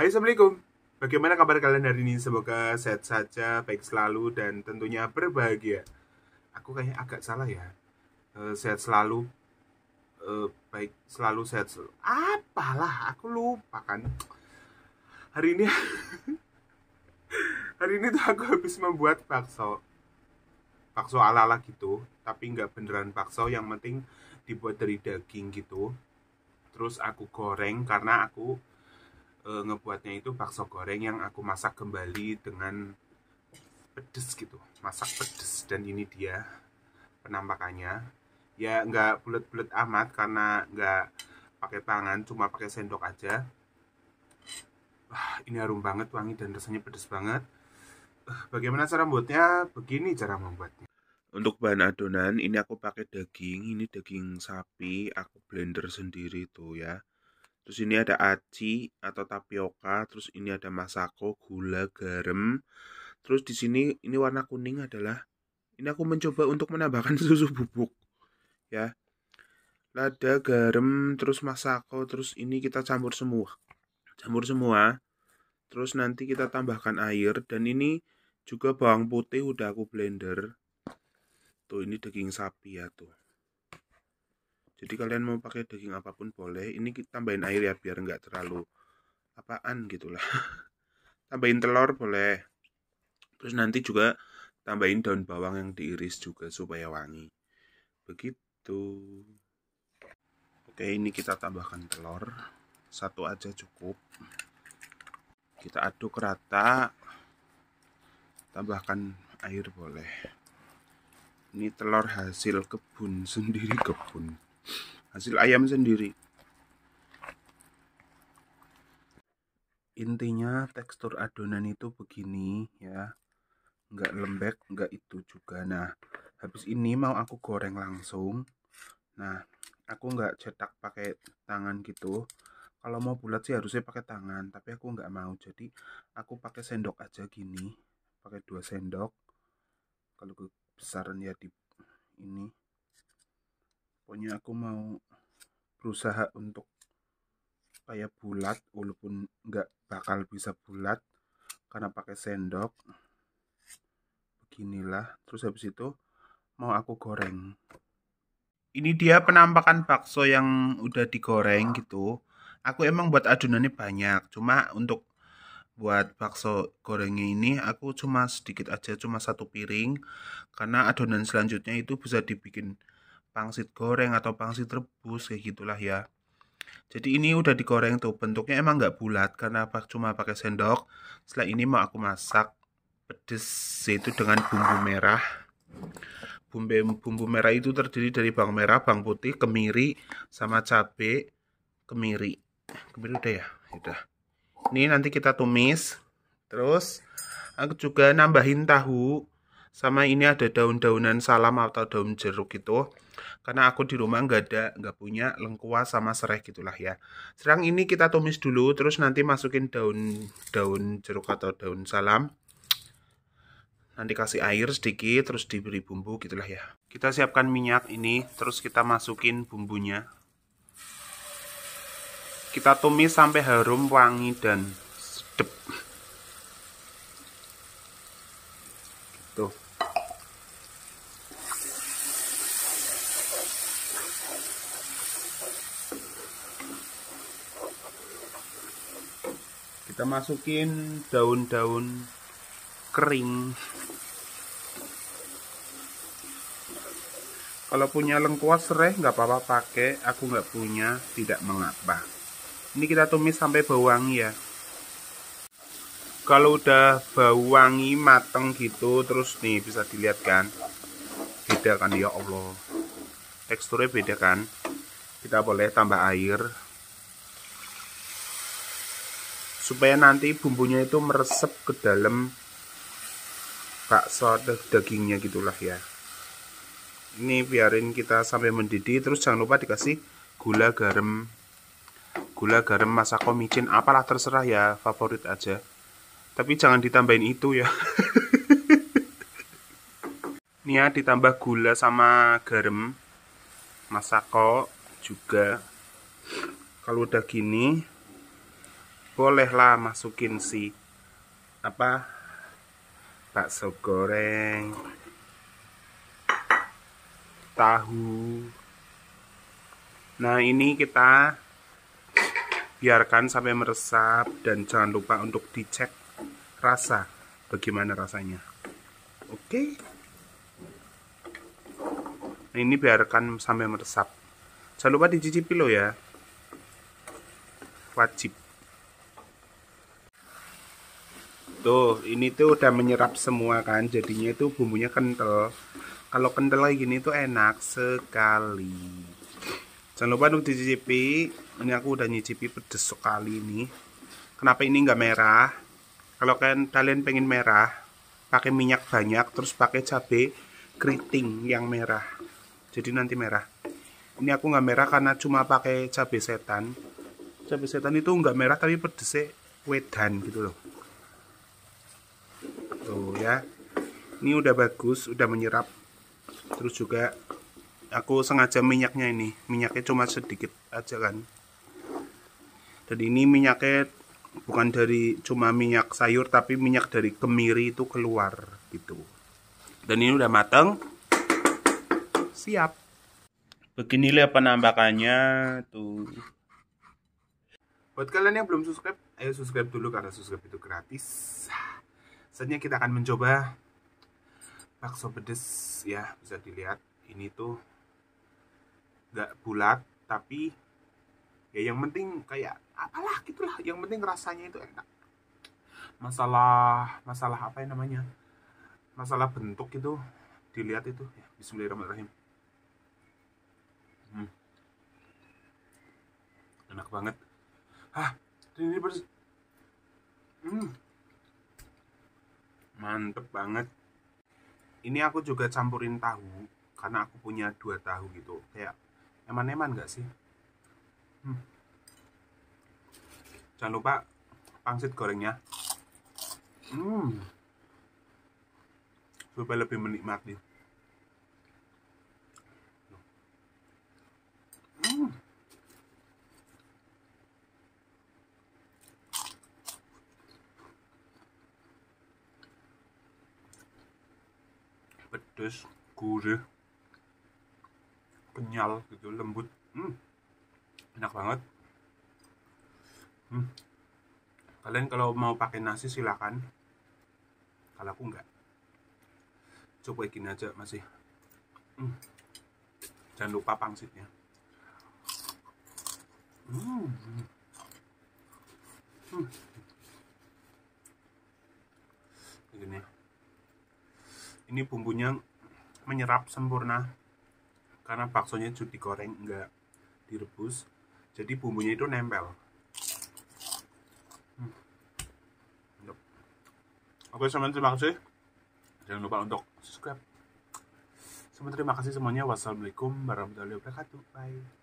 Hai Assalamualaikum Bagaimana kabar kalian hari ini? Semoga sehat saja, baik selalu, dan tentunya berbahagia Aku kayaknya agak salah ya e, Sehat selalu e, Baik selalu, sehat selalu Apalah, aku lupa kan Hari ini Hari ini tuh aku habis membuat bakso Bakso ala-ala gitu Tapi nggak beneran bakso, yang penting dibuat dari daging gitu Terus aku goreng karena aku e, ngebuatnya itu bakso goreng yang aku masak kembali dengan pedes gitu masak pedes dan ini dia penampakannya ya nggak bulat-bulat amat karena nggak pakai tangan cuma pakai sendok aja Wah, ini harum banget wangi dan rasanya pedes banget eh, bagaimana cara membuatnya begini cara membuatnya untuk bahan adonan ini aku pakai daging ini daging sapi aku blender sendiri tuh ya Terus ini ada aci atau tapioka, terus ini ada masako, gula, garam. Terus di sini ini warna kuning adalah ini aku mencoba untuk menambahkan susu bubuk. Ya. Lada, garam, terus masako, terus ini kita campur semua. Campur semua. Terus nanti kita tambahkan air dan ini juga bawang putih udah aku blender. Tuh ini daging sapi ya tuh jadi kalian mau pakai daging apapun boleh ini kita tambahin air ya biar nggak terlalu apaan gitulah tambahin telur boleh terus nanti juga tambahin daun bawang yang diiris juga supaya wangi begitu oke ini kita tambahkan telur satu aja cukup kita aduk rata tambahkan air boleh ini telur hasil kebun sendiri kebun hasil ayam sendiri intinya tekstur adonan itu begini ya nggak lembek nggak itu juga nah habis ini mau aku goreng langsung nah aku nggak cetak pakai tangan gitu kalau mau bulat sih harusnya pakai tangan tapi aku nggak mau jadi aku pakai sendok aja gini pakai dua sendok kalau besaran ya di ini pokoknya aku mau berusaha untuk kayak bulat walaupun nggak bakal bisa bulat karena pakai sendok beginilah terus habis itu mau aku goreng ini dia penampakan bakso yang udah digoreng gitu aku emang buat adonannya banyak cuma untuk buat bakso gorengnya ini aku cuma sedikit aja cuma satu piring karena adonan selanjutnya itu bisa dibikin pangsit goreng atau pangsit rebus kayak gitulah ya jadi ini udah digoreng tuh bentuknya emang nggak bulat karena apa cuma pakai sendok setelah ini mau aku masak pedes itu dengan bumbu merah bumbu bumbu merah itu terdiri dari bawang merah bawang putih kemiri sama cabai kemiri kemiri udah ya udah ini nanti kita tumis terus aku juga nambahin tahu sama ini ada daun-daunan salam atau daun jeruk itu karena aku di rumah nggak ada nggak punya lengkuas sama serai gitulah ya serang ini kita tumis dulu terus nanti masukin daun daun jeruk atau daun salam nanti kasih air sedikit terus diberi bumbu gitulah ya kita siapkan minyak ini terus kita masukin bumbunya kita tumis sampai harum wangi dan kita masukin daun-daun kering kalau punya lengkuas reh nggak apa-apa pakai aku nggak punya tidak mengapa ini kita tumis sampai bau wangi ya kalau udah bau wangi mateng gitu terus nih bisa dilihat kan beda kan ya Allah teksturnya beda kan kita boleh tambah air supaya nanti bumbunya itu meresap ke dalam bakso atau dagingnya gitulah ya ini biarin kita sampai mendidih terus jangan lupa dikasih gula garam gula garam masako micin apalah terserah ya favorit aja tapi jangan ditambahin itu ya ini ya ditambah gula sama garam masako juga kalau udah gini bolehlah masukin si apa bakso goreng tahu nah ini kita biarkan sampai meresap dan jangan lupa untuk dicek rasa bagaimana rasanya oke okay? nah, ini biarkan sampai meresap jangan lupa dicicipi lo ya wajib Tuh, ini tuh udah menyerap semua kan, jadinya itu bumbunya kental. Kalau kental kayak gini tuh enak sekali. Jangan lupa untuk dicicipi. Ini aku udah nyicipi pedes sekali ini. Kenapa ini nggak merah? Kalau kalian, kalian pengen merah, pakai minyak banyak, terus pakai cabe keriting yang merah. Jadi nanti merah. Ini aku nggak merah karena cuma pakai cabe setan. cabe setan itu nggak merah tapi pedes wedan gitu loh tuh gitu, ya ini udah bagus udah menyerap terus juga aku sengaja minyaknya ini minyaknya cuma sedikit aja kan dan ini minyaknya bukan dari cuma minyak sayur tapi minyak dari kemiri itu keluar gitu dan ini udah mateng siap beginilah penampakannya tuh buat kalian yang belum subscribe ayo subscribe dulu karena subscribe itu gratis selanjutnya kita akan mencoba bakso pedes ya bisa dilihat ini tuh gak bulat tapi ya yang penting kayak apalah gitulah yang penting rasanya itu enak masalah masalah apa yang namanya masalah bentuk itu dilihat itu ya, Bismillahirrahmanirrahim hmm. enak banget ah ini pedes hmm mantep banget ini aku juga campurin tahu karena aku punya dua tahu gitu kayak eman-eman gak sih hmm. jangan lupa pangsit gorengnya hmm supaya lebih menikmati pedes gurih kenyal gitu lembut hmm, enak banget hmm. kalian kalau mau pakai nasi silakan kalau aku enggak coba ikin aja masih hmm. jangan lupa pangsitnya hmm. Hmm. hmm. ini bumbunya menyerap sempurna karena baksonya juga digoreng enggak direbus jadi bumbunya itu nempel hmm. oke semuanya terima kasih jangan lupa untuk subscribe semuanya terima kasih semuanya wassalamualaikum warahmatullahi wabarakatuh bye